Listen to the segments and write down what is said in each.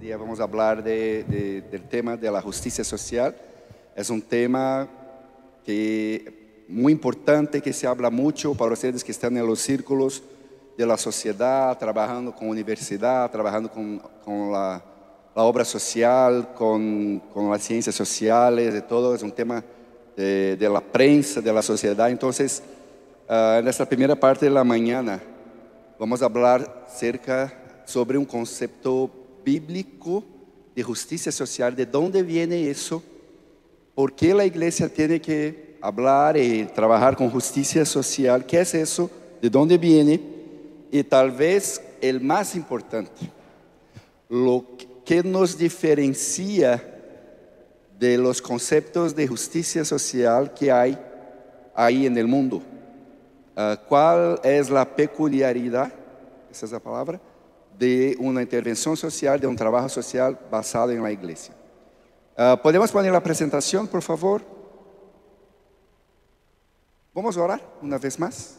día vamos a hablar del tema de la justicia social. Es un tema que muy importante, que se habla mucho para ustedes que están en los círculos de la sociedad, trabajando con universidad, trabajando con, la, obra social, con, las ciencias sociales, de todo. Es un tema de, la prensa, de la sociedad. Entonces, ah, en esta primera parte de la mañana vamos a hablar cerca sobre un concepto bíblico de justicia social, de dónde viene eso, por qué la iglesia tiene que hablar y trabajar con justicia social, qué es eso, de dónde viene, y tal vez el más importante, lo que nos diferencia de los conceptos de justicia social que hay ahí en el mundo. Ah, ¿Cuál es la peculiaridad? Esa es la palabra de uma intervenção social, de um trabalho social basado em la igreja. Uh, ah, ¿Podemos pôr a apresentação, por favor? Vamos orar uma vez mais,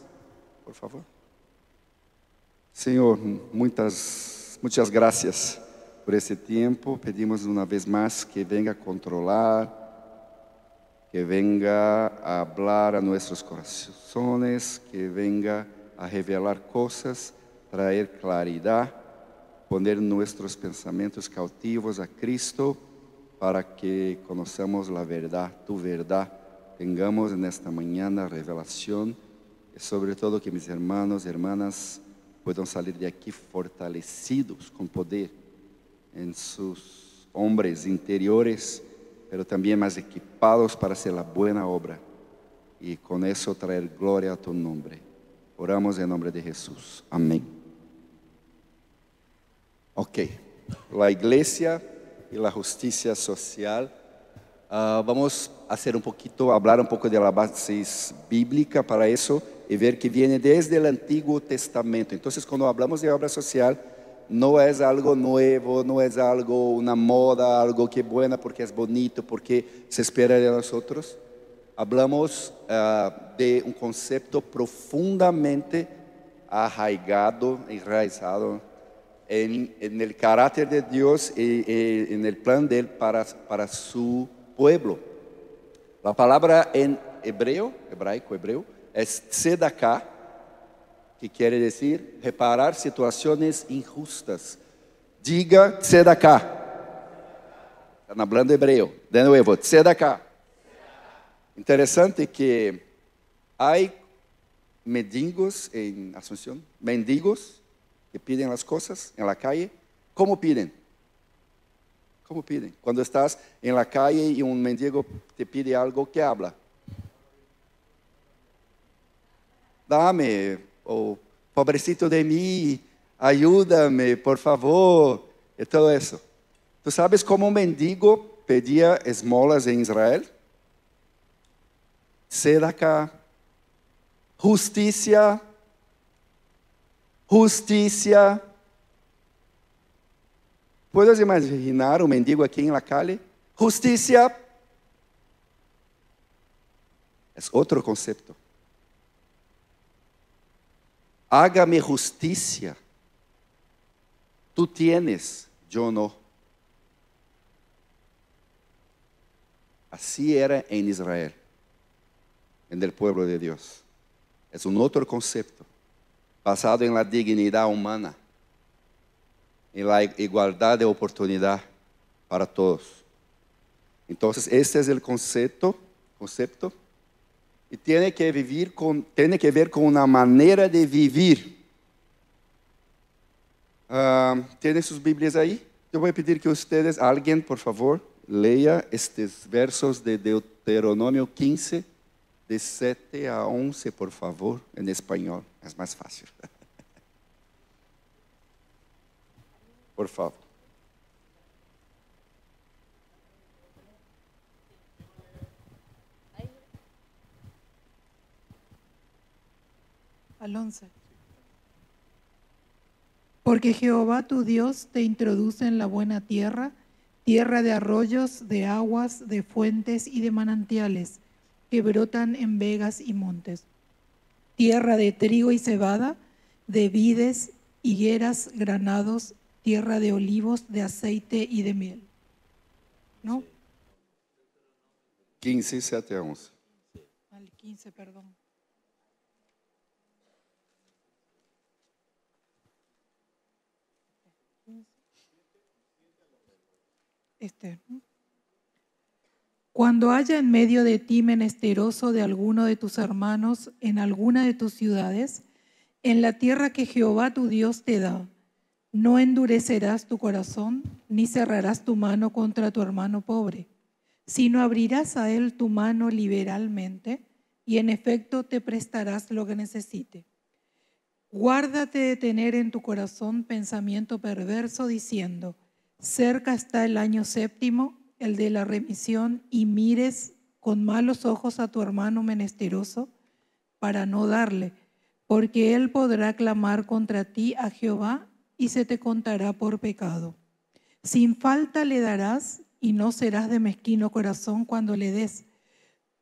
por favor. Senhor, muitas, muitas graças por esse tempo. Pedimos uma vez mais que venha controlar, que venha a falar a nossos corações, que venha a revelar coisas, trazer claridade poner nuestros pensamientos cautivos a Cristo para que conozcamos la verdad, tu verdad. Tengamos en esta mañana revelación y sobre todo que mis hermanos y hermanas puedan salir de aquí fortalecidos con poder en sus hombres interiores, pero también más equipados para hacer la buena obra y con eso traer gloria a tu nombre. Oramos en nombre de Jesús. Amén. Ok, la iglesia y la justicia social. Ah, vamos a hacer un poquito, hablar un poco de la base bíblica para eso y ver que viene desde el Antiguo Testamento. Entonces, cuando hablamos de obra social, no es algo nuevo, no es algo, una moda, algo que es buena porque es bonito, porque se espera de nosotros. Hablamos ah, de un concepto profundamente arraigado, realizado en, el carácter de Dios y, en el plan de Él para, para su pueblo. La palabra en hebreo, hebraico, hebreo, es tzedakah, que quiere decir reparar situaciones injustas. Diga tzedakah. Están hablando hebreo. De nuevo, tzedakah. Interesante que hay mendigos en Asunción, mendigos que piden las cosas en la calle, ¿cómo piden? ¿Cómo piden? Cuando estás en la calle y un mendigo te pide algo, ¿qué habla? Dame, o oh, pobrecito de mí, ayúdame, por favor, y todo eso. ¿Tú sabes cómo un mendigo pedía esmolas en Israel? acá justicia, justicia. ¿Puedes imaginar un mendigo aquí en la calle? Justicia es otro concepto. Hágame justicia. Tú tienes, yo no. Así era en Israel, en el pueblo de Dios. Es un otro concepto. basado em la dignidade humana em la igualdade de oportunidade para todos. Então, este é o conceito, conceito, e tem que, que ver com uma maneira de vivir. Uh, ah, suas Bíblias aí? Eu vou pedir que vocês alguém, por favor, leia estes versos de Deuteronomio 15, de 7 a 11, por favor, en español. Es más fácil. Por favor. Al Porque Jehová tu Dios te introduce en la buena tierra, tierra de arroyos, de aguas, de fuentes y de manantiales que brotan en vegas y montes, tierra de trigo y cebada, de vides, higueras, granados, tierra de olivos, de aceite y de miel. ¿No? 15, 7 11. Al 15, perdón. Este. ¿no? Cuando haya en medio de ti menesteroso de alguno de tus hermanos en alguna de tus ciudades, en la tierra que Jehová tu Dios te da, no endurecerás tu corazón, ni cerrarás tu mano contra tu hermano pobre, sino abrirás a él tu mano liberalmente, y en efecto te prestarás lo que necesite. Guárdate de tener en tu corazón pensamiento perverso diciendo, cerca está el año séptimo el de la remisión, y mires con malos ojos a tu hermano menesteroso para no darle, porque él podrá clamar contra ti a Jehová y se te contará por pecado. Sin falta le darás y no serás de mezquino corazón cuando le des,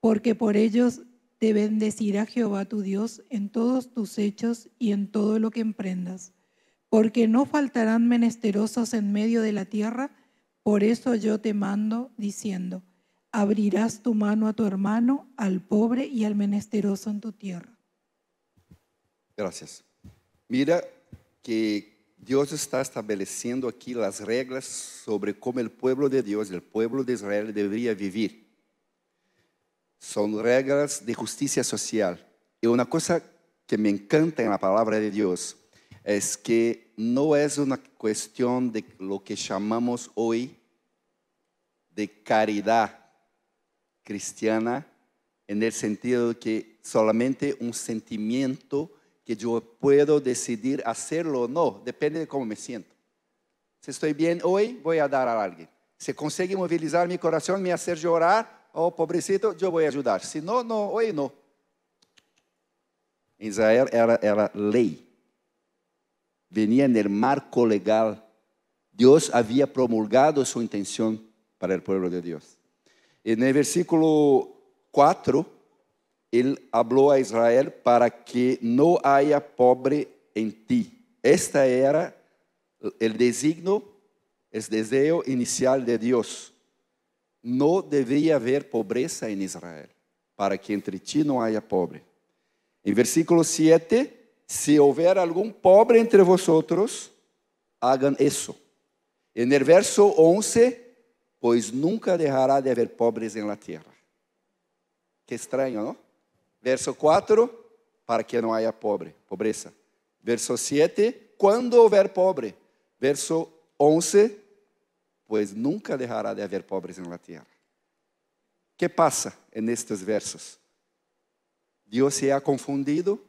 porque por ellos te bendecirá Jehová tu Dios en todos tus hechos y en todo lo que emprendas, porque no faltarán menesterosos en medio de la tierra, por eso yo te mando diciendo, abrirás tu mano a tu hermano, al pobre y al menesteroso en tu tierra. Gracias. Mira que Dios está estableciendo aquí las reglas sobre cómo el pueblo de Dios, el pueblo de Israel debería vivir. Son reglas de justicia social. Y una cosa que me encanta en la palabra de Dios es que no es una cuestión de lo que llamamos hoy de caridad cristiana, en el sentido de que solamente un sentimiento que yo puedo decidir hacerlo o no, depende de cómo me siento. Si estoy bien hoy, voy a dar a alguien. Si consigue movilizar mi corazón, me hacer llorar, oh pobrecito, yo voy a ayudar. Si no, no, hoy no. Israel era, era ley venía en el marco legal. Dios había promulgado su intención para el pueblo de Dios. En el versículo 4, Él habló a Israel para que no haya pobre en ti. Esta era el designo, el deseo inicial de Dios. No debía haber pobreza en Israel, para que entre ti no haya pobre. En versículo 7, Se houver algum pobre entre vós, hagan isso. E no verso 11, pois nunca deixará de haver pobres em la terra. Que estranho, não? Verso 4, para que não haja pobre, pobreza. Verso 7, quando houver pobre. Verso 11, pois nunca deixará de haver pobres em la terra. que passa nestes versos? Deus se ha confundido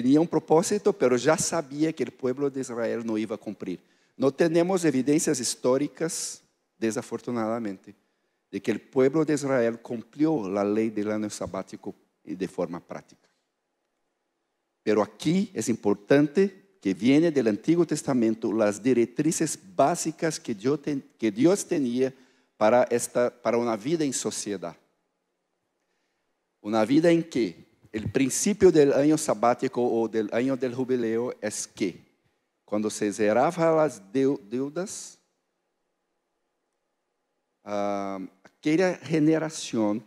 tenía un propósito, pero ya sabía que el pueblo de Israel no iba a cumplir. No tenemos evidencias históricas, desafortunadamente, de que el pueblo de Israel cumplió la ley del año sabático de forma práctica. Pero aquí es importante que viene del Antiguo Testamento las directrices básicas que, Dios tenía para, para una vida en sociedad. Una vida en que el principio del año sabático o del año del jubileo es que cuando se cerraban las deudas, ah, aquella generación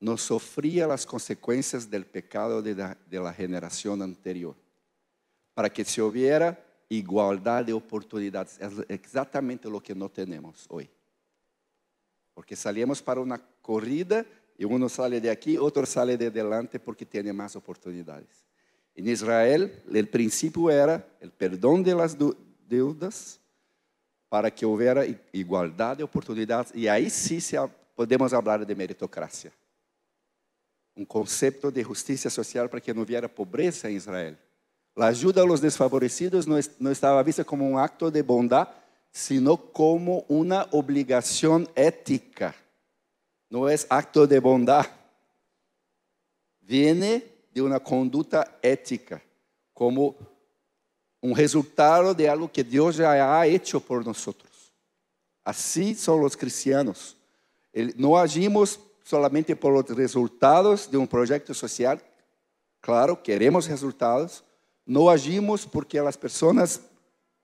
no sufría las consecuencias del pecado de la, de la generación anterior, para que se hubiera igualdad de oportunidades. Es exactamente lo que no tenemos hoy. Porque salimos para una corrida e um sai de aqui, outro sai de delante porque tem mais oportunidades. Em Israel, o princípio era o perdão de las deudas para que houvesse igualdade de oportunidades. E aí sim, podemos falar de meritocracia. Um conceito de justiça social para que não houvesse pobreza em Israel. A ajuda aos desfavorecidos não estava vista como um acto de bondade, sino como uma obrigação ética no es acto de bondade, viene de uma conduta ética, como um resultado de algo que Deus já ha hecho por nós. Assim são os cristianos. Não agimos solamente por os resultados de um projeto social. Claro, queremos resultados. Não agimos porque as pessoas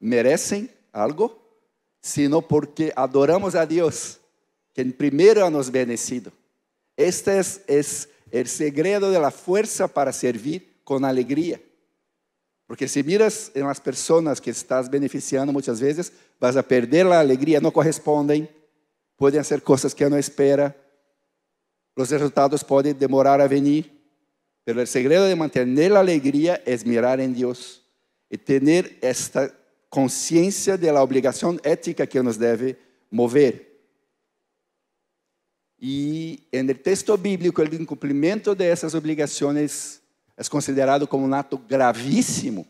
merecem algo, sino porque adoramos a Deus. Que primero nos bendecido. Este es, el segredo de la fuerza para servir con alegría. Porque si miras en las personas que estás beneficiando muchas veces, vas a perder la alegría, no corresponden, pueden hacer cosas que no espera, los resultados pueden demorar a venir, pero el segredo de mantener la alegría es mirar en Dios y tener esta conciencia de la obligación ética que nos debe mover. E no texto bíblico, o incumprimento dessas obrigações é considerado como um ato gravíssimo.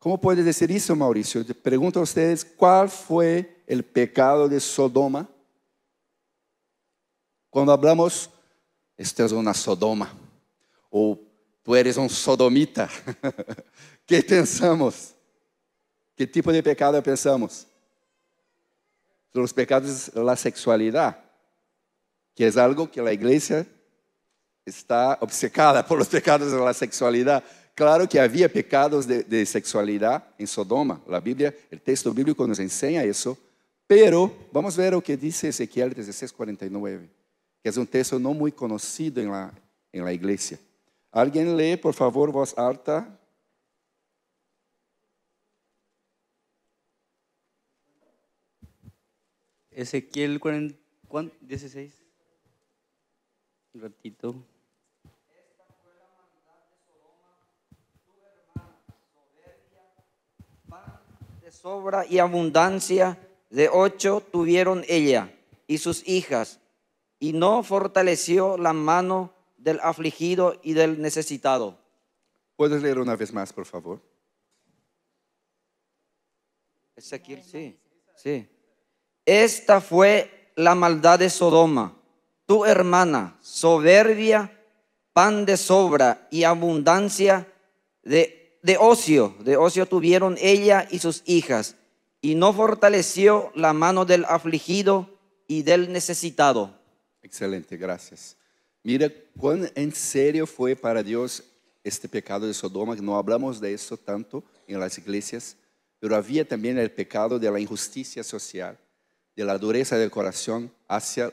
Como pode dizer isso, Maurício? Eu pergunto a vocês qual foi o pecado de Sodoma. Quando falamos, estás uma Sodoma, ou tu eres um sodomita, que pensamos? Que tipo de pecado pensamos? Os pecados da sexualidade que es algo que la iglesia está obcecada por los pecados de la sexualidad. Claro que había pecados de, sexualidad en Sodoma. La Biblia, el texto bíblico nos enseña eso. Pero vamos a ver lo que dice Ezequiel 49, que es un texto no muy conocido en la, en la iglesia. ¿Alguien lee, por favor, voz alta? Ezequiel 16 un ratito. Esta fue la maldad de Sodoma, de sobra y abundancia, de ocho tuvieron ella y sus hijas, y no fortaleció la mano del afligido y del necesitado. ¿Puedes leer una vez más, por favor? Ezequiel, sí, sí. Esta fue la maldad de Sodoma tu hermana, soberbia, pan de sobra y abundancia de, de ocio. De ocio tuvieron ella y sus hijas, y no fortaleció la mano del afligido y del necesitado. Excelente, gracias. Mira cuán en serio fue para Dios este pecado de Sodoma, no hablamos de eso tanto en las iglesias, pero había también el pecado de la injusticia social, de la dureza del corazón hacia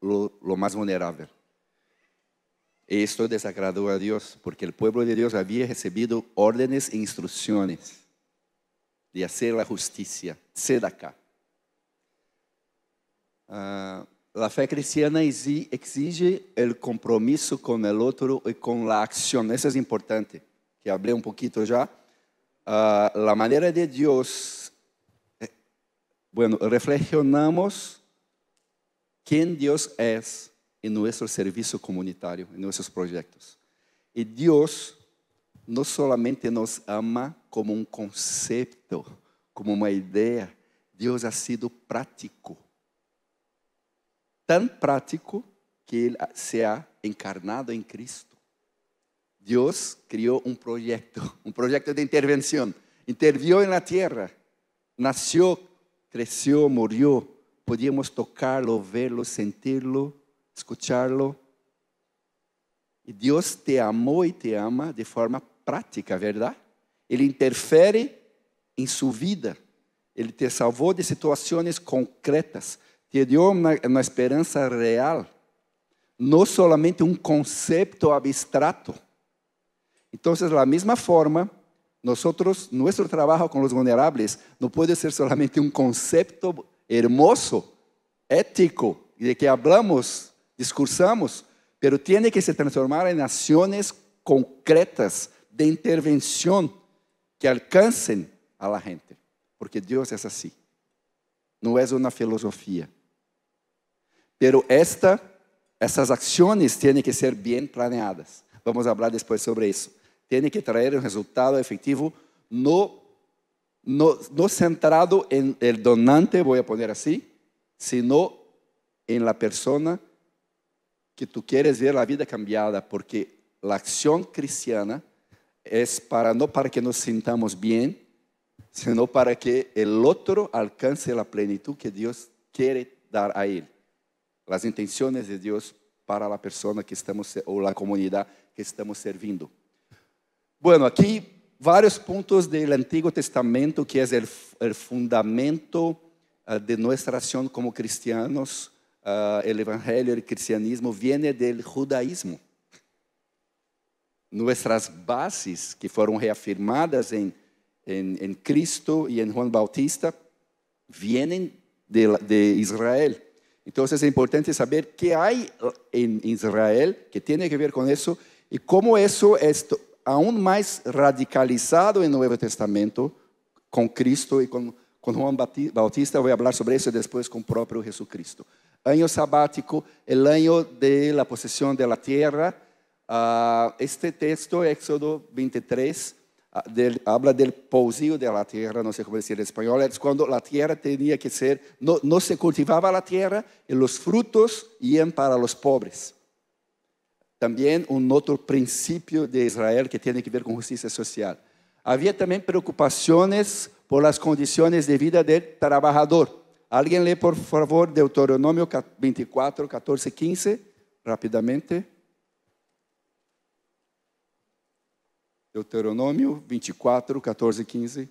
lo, más vulnerable. esto desagradó a Dios, porque el pueblo de Dios había recibido órdenes e instrucciones de hacer la justicia, acá. acá ah, la fe cristiana exige el compromiso con el otro y con la acción. Eso es importante, que hablé un poquito ya. Ah, la manera de Dios, eh, bueno, reflexionamos Quem Deus é em nosso serviço comunitário, em nossos projetos. E Deus não solamente nos ama como um concepto, como uma ideia. Deus ha sido prático, tão prático que Ele se ha encarnado em Cristo. Deus criou um projeto, um projeto de intervenção. Interviu na Terra, nasceu, nació, morreu podíamos tocarlo, verlo, sentirlo, escucharlo. E Deus te amou e te ama de forma prática, verdade? Ele interfere em sua vida. Ele te salvou de situações concretas. Te deu uma, uma esperança real. Não somente um conceito abstrato. Então, da mesma forma, nosotros, nosso trabalho com os vulneráveis não pode ser solamente um concepto hermoso, ético, de que hablamos, discursamos, pero tiene que se transformar en acciones concretas de intervención que alcancen a la gente, porque Dios es así. No es una filosofía. Pero esta, essas ações têm que ser bem planeadas. Vamos falar depois sobre isso. Tem que trazer um resultado efetivo no no, centrado en el donante, voy a poner así, sino en la persona que tú quieres ver la vida cambiada, porque la acción cristiana es para no para que nos sintamos bien, sino para que el otro alcance la plenitud que Dios quiere dar a él. Las intenciones de Dios para la persona que estamos o la comunidad que estamos sirviendo. Bueno, aquí varios puntos del Antiguo Testamento que es el, fundamento ah, de nuestra acción como cristianos. Ah, el Evangelio, el cristianismo viene del judaísmo. Nuestras bases que fueron reafirmadas en, Cristo y en Juan Bautista vienen de, Israel. Entonces es importante saber qué hay en Israel que tiene que ver con eso y cómo eso es aún más radicalizado en el Nuevo Testamento con Cristo y con, Juan Bautista. Voy a hablar sobre eso después con propio Jesucristo. Año sabático, el año de la posesión de la tierra. Ah, este texto, Éxodo 23, ah, habla del pousio de la tierra, no sé cómo decir en español, es cuando la tierra tenía que ser, no, no se cultivaba la tierra y los frutos iban para los pobres. também um outro princípio de Israel que tem a ver com justiça social. Havia também preocupações por as condições de vida do trabalhador. Alguém lê, por favor, Deuteronômio 24, 14, 15, rapidamente. Deuteronômio 24, 14, 15.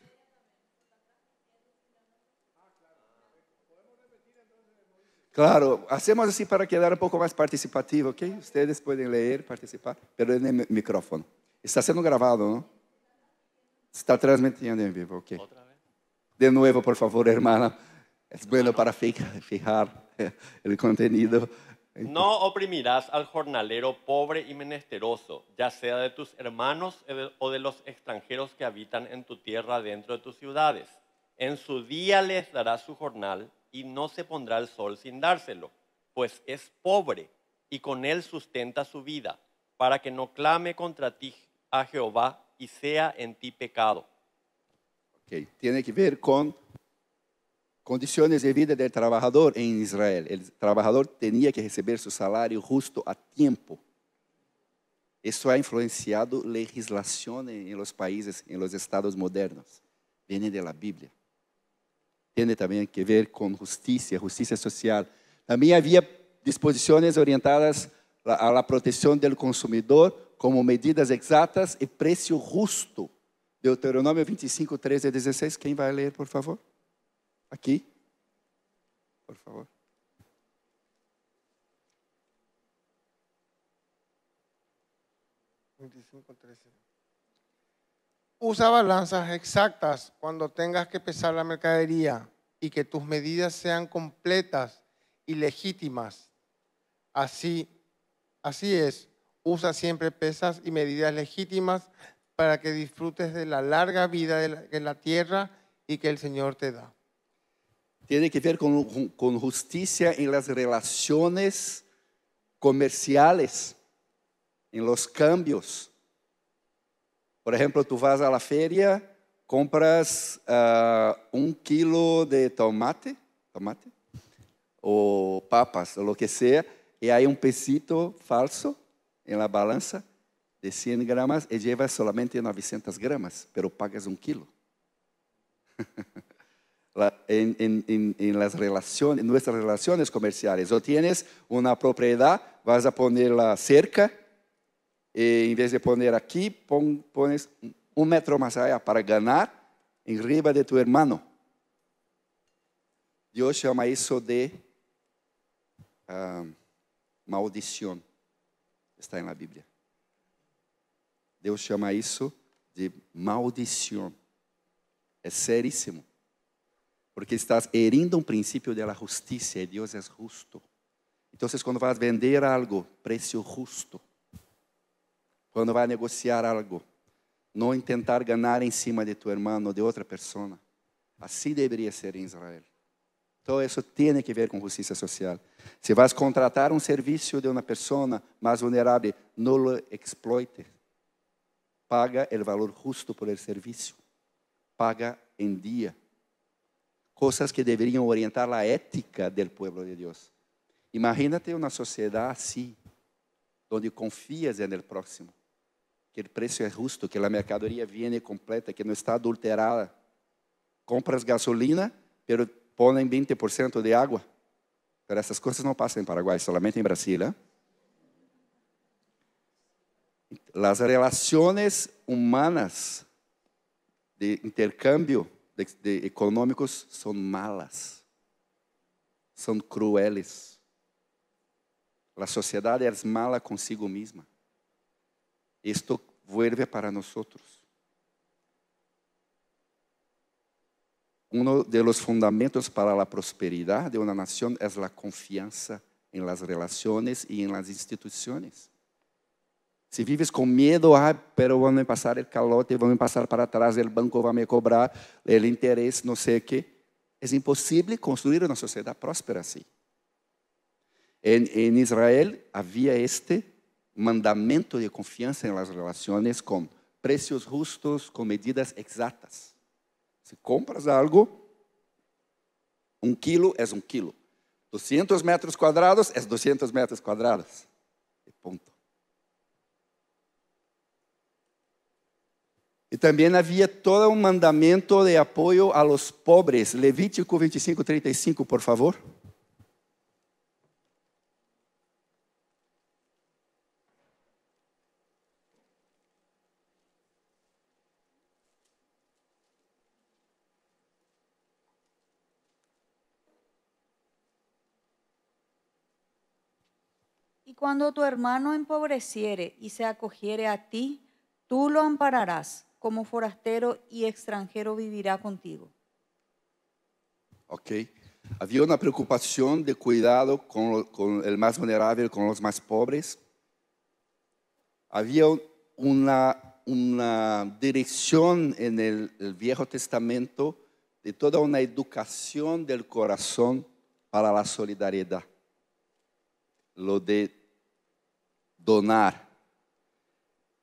Claro, hacemos así para quedar un poco más participativo, ¿ok? Ustedes pueden leer, participar, pero en el micrófono. Está siendo grabado, ¿no? Está transmitiendo en vivo, ¿ok? De nuevo, por favor, hermana. Es bueno para fijar el contenido. No oprimirás al jornalero pobre y menesteroso, ya sea de tus hermanos e o de los extranjeros que habitan en tu tierra dentro de tus ciudades. En su día les darás su jornal y no se pondrá el sol sin dárselo, pues es pobre y con él sustenta su vida, para que no clame contra ti a Jehová y sea en ti pecado. Okay. Tiene que ver con condiciones de vida del trabajador en Israel. El trabajador tenía que recibir su salario justo a tiempo. Eso ha influenciado legislación en los países, en los estados modernos. Viene de la Biblia. tiene também que ver com justiça, justiça social. Também havia disposições orientadas à proteção do consumidor como medidas exatas e preço justo. Deuteronomio 25, 13 y 16. Quem vai ler, por favor? Aqui. Por favor. Usa balanzas exactas cuando tengas que pesar la mercadería y que tus medidas sean completas y legítimas. Así, así es, usa siempre pesas y medidas legítimas para que disfrutes de la larga vida de la, tierra y que el Señor te da. Tiene que ver con justicia en las relaciones comerciales, en los cambios. Por exemplo, tu vas à feira, compras uh, um quilo de tomate, tomate, ou papas, ou o que seja, e aí um pesito falso na balança de 100 gramas e leva somente 900 gramas, pero pagas um quilo. en, en, en, en, las relaciones, en nuestras relaciones comerciales, o tienes uma propriedade, vas a ponerla cerca e, em vez de pôr aqui, pões um metro mais allá para ganhar em riba de tu hermano. Deus chama isso de uh, ah, maldição. Está na Bíblia. Deus chama isso de maldição. É seríssimo. Porque estás herindo um princípio da justiça e Deus é justo. Então, quando vas vender algo, preço justo quando vai negociar algo, não tentar ganhar em cima de tu irmão ou de outra pessoa. Assim deveria ser em Israel. Então isso tem que ver com justiça social. Se vais contratar um serviço de uma pessoa mais vulnerável, não lo exploite. Paga o valor justo por el serviço. Paga em dia. Coisas que deveriam orientar a ética do povo de Deus. Imagínate uma sociedade assim, onde confias no próximo que o preço é justo, que a mercadoria vem completa, que não está adulterada. Compras gasolina, pero ponem 20% de água. Pero essas coisas não passam em Paraguai, somente em Brasília. As relações humanas de intercâmbio de, de econômicos são malas, são crueles. A sociedade é mala consigo mesma esto vuelve para nosotros. Uno de los fundamentos para la prosperidad de una nación es la confianza en las relaciones y en las instituciones. Se vives com medo, ah, pero vão me passar o calote, vão me passar para trás, o banco vai me cobrar, o interesse, não sei o quê. É impossível construir uma sociedade próspera assim. En, em Israel havia este mandamento de confiança em las relaciones con precios justos, con medidas exactas. Si compras algo, un kilo es un kilo. 200 metros cuadrados es 200 metros cuadrados. Y punto. E também havia todo um mandamento de apoio a los pobres. Levítico 25, 35, por favor. Y cuando tu hermano empobreciere y se acogiere a ti, tú lo ampararás, como forastero y extranjero vivirá contigo. Ok. Había una preocupación de cuidado con el más vulnerable, con los más pobres. Había pobres. una dirección en el el Viejo Testamento de toda una educación del corazón para la solidaridad. Lo de donar.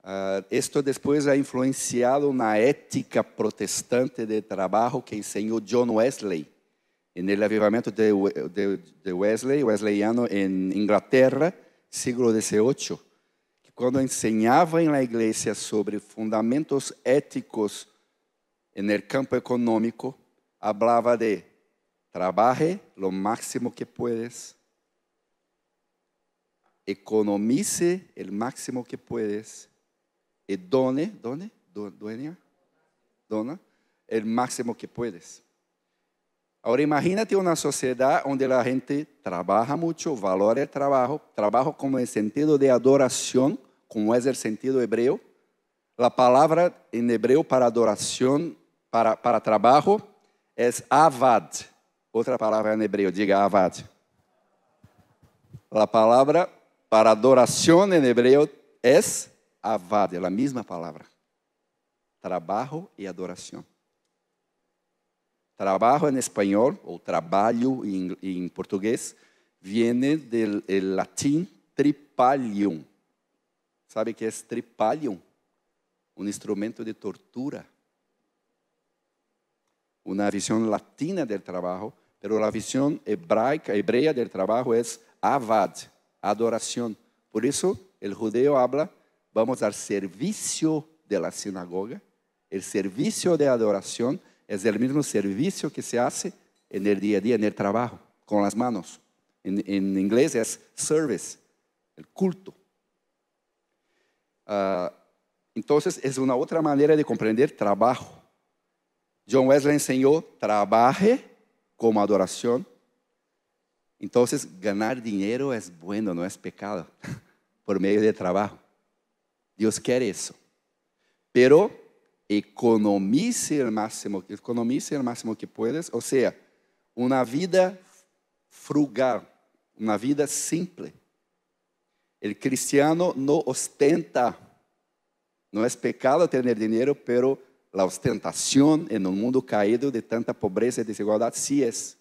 Uh, ah, isto depois ha influenciado na ética protestante de trabalho que ensinou John Wesley, no avivamento de, de, de Wesley, wesleyano, em Inglaterra, século XVIII, que quando ensinava la igreja sobre fundamentos éticos el campo econômico, falava de trabalhe lo máximo que puedes, economice el máximo que puedes y eh, done, done, dueña, dona, el máximo que puedes. Ahora imagínate una sociedad donde la gente trabaja mucho, valora el trabajo, trabajo como el sentido de adoración, como es el sentido hebreo. La palabra en hebreo para adoración, para, para trabajo, es avad. Otra palabra en hebreo, diga avad. La palabra para adoración en hebreo es avad, la misma palabra. Trabajo y adoración. Trabajo en español o trabajo en, portugués viene del latín tripalium. ¿Sabe qué es tripalium? Un instrumento de tortura. Una visión latina del trabajo, pero la visión hebraica, hebrea del trabajo es avad, adoración. Por eso el judeo habla, vamos al servicio de la sinagoga. El servicio de adoración es el mismo servicio que se hace en el día a día, en el trabajo, con las manos. En, inglés es service, el culto. Ah, entonces es una otra manera de comprender trabajo. John Wesley enseñó, trabaje como adoración entonces, ganar dinero es bueno, no es pecado, por medio de trabajo. Dios quiere eso. Pero economice el máximo, economice el máximo que puedes, o sea, una vida frugal, una vida simple. El cristiano no ostenta. No es pecado tener dinero, pero la ostentación en un mundo caído de tanta pobreza y desigualdad sí es.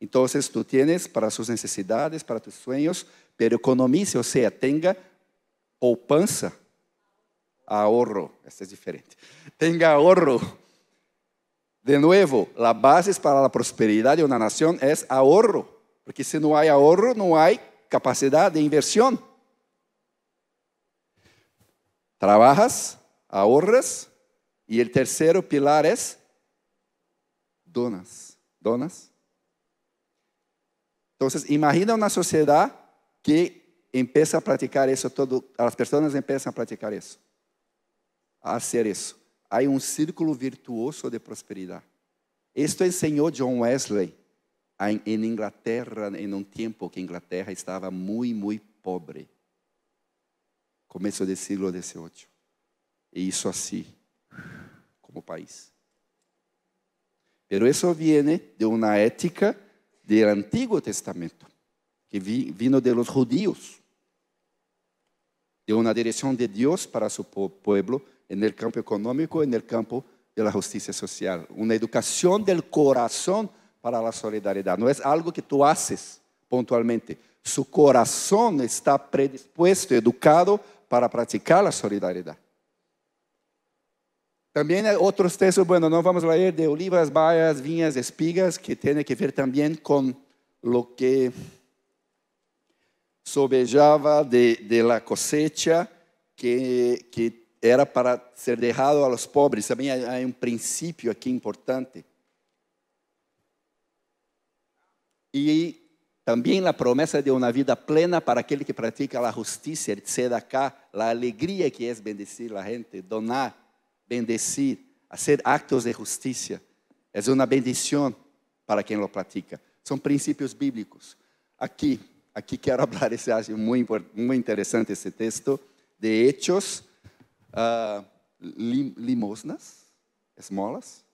Entonces tú tienes para sus necesidades, para tus sueños, pero economice, o sea, tenga poupanza, ahorro, Este es diferente, tenga ahorro. De nuevo, la base para la prosperidad de una nación es ahorro, porque si no hay ahorro, no hay capacidad de inversión. Trabajas, ahorras, y el tercero pilar es donas. Donas Então, imagina uma sociedade que empieza a practicar isso, todo, as pessoas empiezan a practicar isso, a ser isso. Há um círculo virtuoso de prosperidade. Esto ensinou John Wesley em en Inglaterra em um tempo que Inglaterra estava muito, muito pobre. Começo do siglo XVIII. E isso assim, como país. Pero isso viene de uma ética del Antiguo Testamento, que vino de los judíos, de una dirección de Dios para su pueblo en el campo económico, en el campo de la justicia social, una educación del corazón para la solidaridad. No es algo que tú haces puntualmente. Su corazón está predispuesto, educado para practicar la solidaridad hay otros textos, bueno, no vamos a leer de olivas, bayas, viñas, espigas, que tiene que ver también con lo que sobejaba de, la cosecha, que, era para ser dejado a los pobres. También hay un principio aquí importante. Y también la promesa de una vida plena para aquel que practica la justicia, el acá, la alegría que es bendecir a la gente, donar. bendecir, fazer actos de justiça é uma bendição para quem lo practica. São princípios bíblicos. Aqui, aqui quero hablar, esse hace muito muy interesante texto, de hechos, uh, lim, limosnas, esmolas.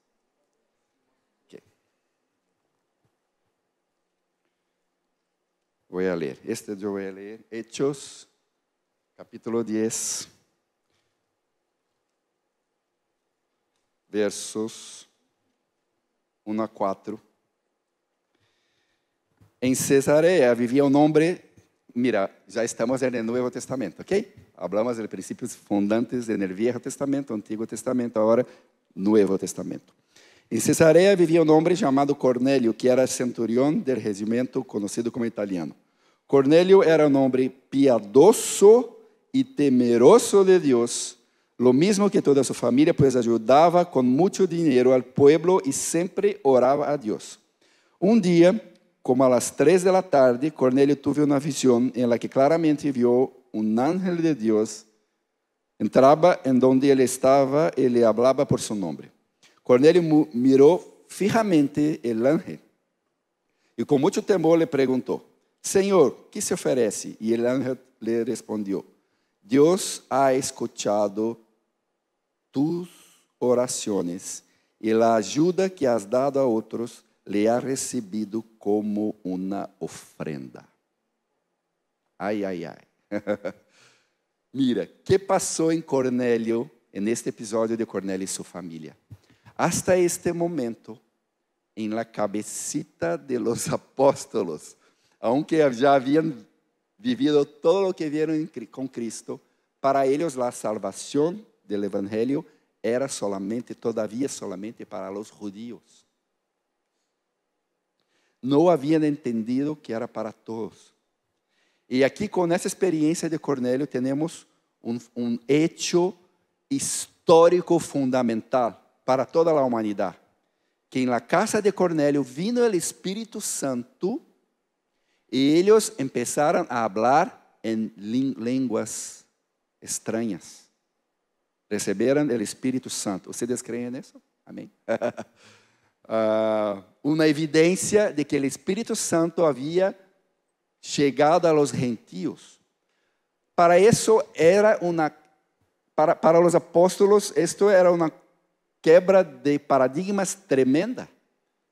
Voy a leer, este yo voy a leer, Hechos, capítulo 10, versos 1 a 4. Em Cesareia vivia um homem. Mira, já estamos no Novo Testamento, ok? Hablamos de princípios fundantes do Novo Testamento, Antigo Testamento, agora Novo Testamento. Em Cesareia vivia um homem chamado Cornélio, que era centurião do regimento conhecido como italiano. Cornélio era um homem piadoso e temeroso de Deus Lo mesmo que toda sua família pues ajudava com muito dinheiro al pueblo e sempre orava a Deus. Um dia, como a las três de la tarde, Cornelio tuve uma visão em la que claramente viu um ángel de Deus Entraba en donde ele estava. e le hablaba por su nombre. Cornelio mirou fijamente el ángel e, com muito temor le perguntou: Senhor, que se oferece? E ángel lhe respondeu: Deus ha escuchado tus orações e a ajuda que has dado a outros, le ha recebido como uma ofrenda. Ai, ai, ai. Mira, que passou em Cornélio, neste episódio de Cornélio e sua família? Hasta este momento, em la cabecita de los apóstolos, aunque já haviam vivido todo o que vieram com Cristo, para eles a salvação do Evangelho era solamente, todavía solamente para os judíos. Não haviam entendido que era para todos. E aqui com essa experiência de Cornelio temos um um hecho histórico fundamental para toda a humanidade. Que na casa de Cornelio vindo o Espírito Santo eles começaram a falar em lenguas extrañas. Receberam o Espírito Santo. Vocês creem nisso? Amém? uh, uma evidência de que o Espírito Santo havia chegado aos gentios. Para isso era uma para, para os apóstolos isto era uma quebra de paradigmas tremenda,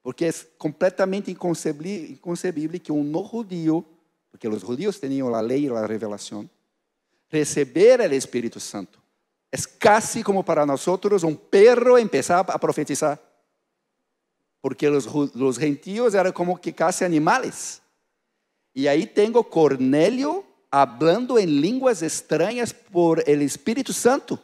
porque é completamente inconcebível, inconcebível que um não judío, porque os judíos tinham a lei e a revelação, receber o Espírito Santo. Es casi como para nosotros un perro empezaba a profetizar. Porque los, los gentíos eran como que casi animales. Y ahí tengo Cornelio hablando en lenguas extrañas por el Espíritu Santo.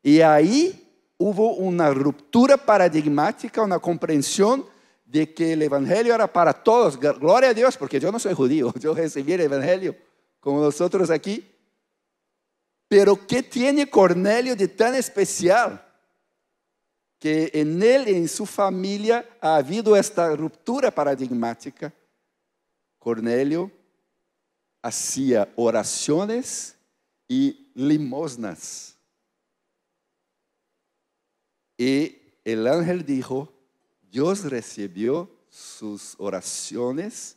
Y ahí hubo una ruptura paradigmática, una comprensión de que el Evangelio era para todos. Gloria a Dios, porque yo no soy judío, yo recibí el Evangelio como nosotros aquí. Pero ¿qué tiene Cornelio de tan especial? Que en él y en su familia ha habido esta ruptura paradigmática. Cornelio hacía oraciones y limosnas. Y el ángel dijo, Dios recibió sus oraciones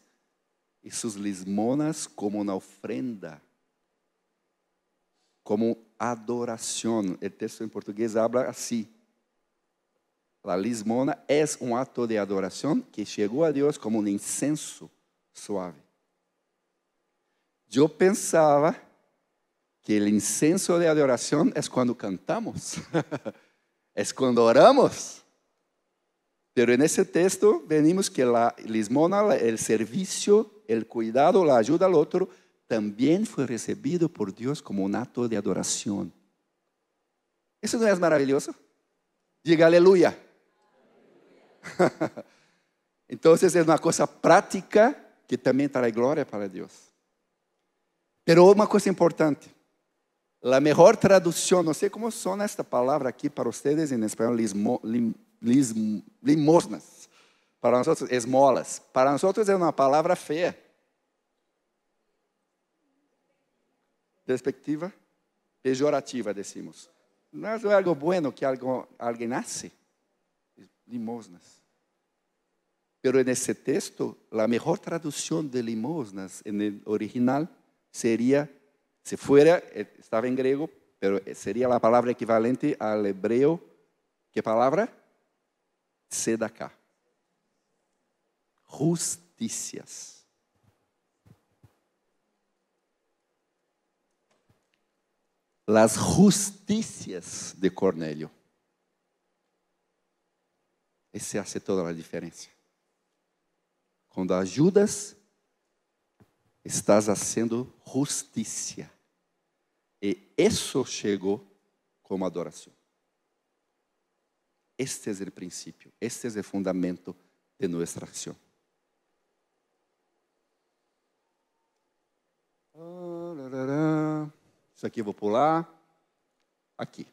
y sus limosnas como una ofrenda. como adoração. O texto em português habla assim. La lismona é um ato de adoração que chegou a Deus como um incenso suave. Eu pensava que o incenso de adoração é quando cantamos, é quando oramos. Pero nesse texto venimos que a lismona, o serviço, o cuidado, a ajuda ao outro, también fue recibido por Dios como un acto de adoración. ¿Eso no es maravilloso? Diga aleluya. Entonces es una cosa práctica que también trae gloria para Dios. Pero una cosa importante, la mejor traducción, no sé cómo son esta palabra aquí para ustedes en español, limosnas. Para nosotros, esmolas. Para nosotros es una palabra fea. perspectiva pejorativa, decimos. Não é algo bueno que algo, alguém hace. Limosnas. Pero en ese texto, la mejor traducción de limosnas en el original sería, se fuera, eh, estaba en griego, pero sería la palabra equivalente al hebreo, ¿qué palabra? Sedaka. Justicias. las justicias de Cornelio, Esse hace toda a diferença. Quando ajudas, estás fazendo justiça. E isso chegou como adoração. Este é o princípio, este é o fundamento de nossa ação. Isso aqui eu vou pular. Aqui.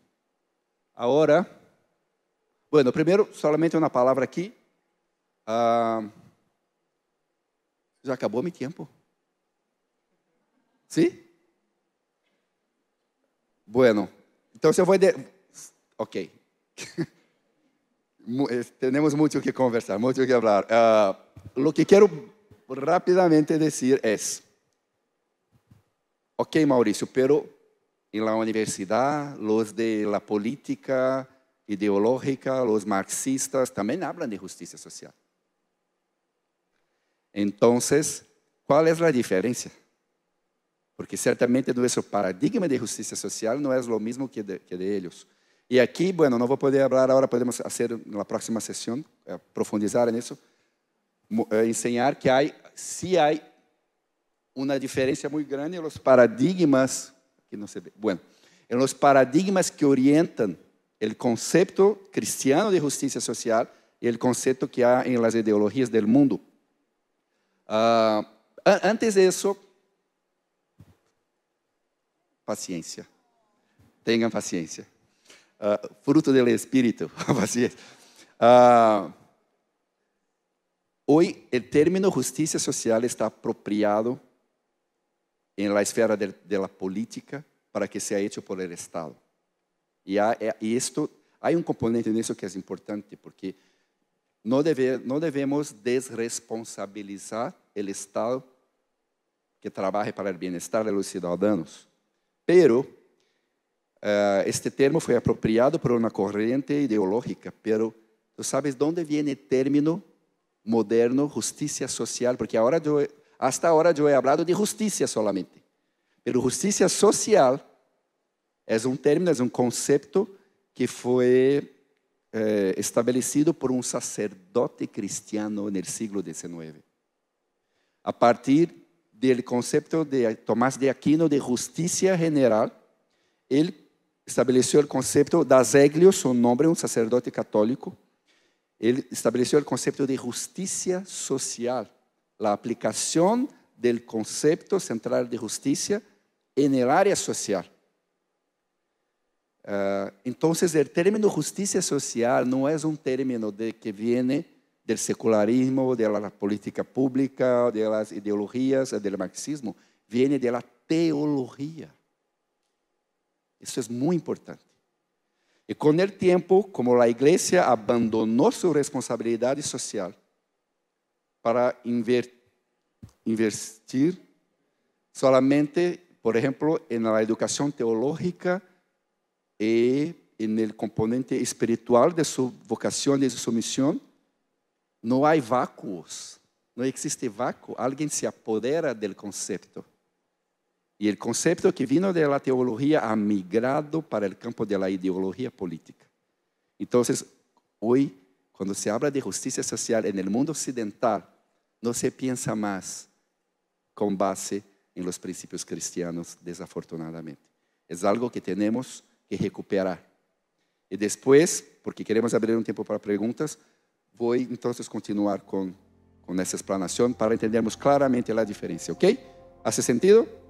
Agora, bueno, primeiro, solamente uma palavra aqui. Ah, já acabou meu tempo. Sim? ¿Sí? Bueno, então eu vou. De... Ok. Temos muito o que conversar, muito o que falar. Uh, ah, o que quero rapidamente dizer é. Ok, Maurício, pero en la universidad los de la política ideológica, los marxistas, también hablan de justicia social. Entonces, ¿cuál es la diferencia? Porque ciertamente nuestro paradigma de justicia social no es lo mismo que de, que de ellos. E aqui, bueno, não vou poder falar agora, podemos fazer na próxima sessão, eh, profundizar nisso, eh, enseñar que hay, se há una diferencia muy grande en los paradigmas, que en los paradigmas que orientan el concepto cristiano de justicia social y el concepto que hay en las ideologías del mundo. Ah, antes de eso, paciencia. Tengan paciencia. Ah, fruto del Espíritu, paciencia. Ah, hoy el término justicia social está apropiado en la esfera de, de la política para que sea hecho por el Estado. Y, ha, y é, esto, hay un componente en eso que es é importante, porque no, debe, no debemos desresponsabilizar el Estado que trabaje para el bienestar de los ciudadanos. Pero Uh, este termo foi apropriado por uma corrente ideológica, pero tu sabes de onde vem o término moderno justiça social? Porque agora eu Hasta ahora yo he hablado de justicia solamente. Pero justicia social es un término, es un concepto que fue eh, estabelecido por un sacerdote cristiano en el siglo XIX. A partir del concepto de Tomás de Aquino de justicia general, él estabeleció el concepto, Daseglio, su nombre, un sacerdote católico, él estableció el concepto de justicia social la aplicación del concepto central de justicia en el área social. Eh, entonces, el término justicia social no es un término de, que viene del secularismo, de la política pública, de las ideologías, eh, del marxismo, viene de la teología. Eso es muy importante. Y con el tiempo, como la iglesia abandonó su responsabilidad social para invertir solamente, por ejemplo, en la educación teológica y en el componente espiritual de su vocación y de su misión, no hay vacuos, no existe vacuo, alguien se apodera del concepto. Y el concepto que vino de la teología ha migrado para el campo de la ideología política. Entonces, hoy, cuando se habla de justicia social en el mundo occidental, no se piensa más con base en los principios cristianos, desafortunadamente. Es algo que tenemos que recuperar. Y después, porque queremos abrir un tiempo para preguntas, voy entonces a continuar con, con esa explanación para entendernos claramente la diferencia, ¿ok? ¿Hace sentido?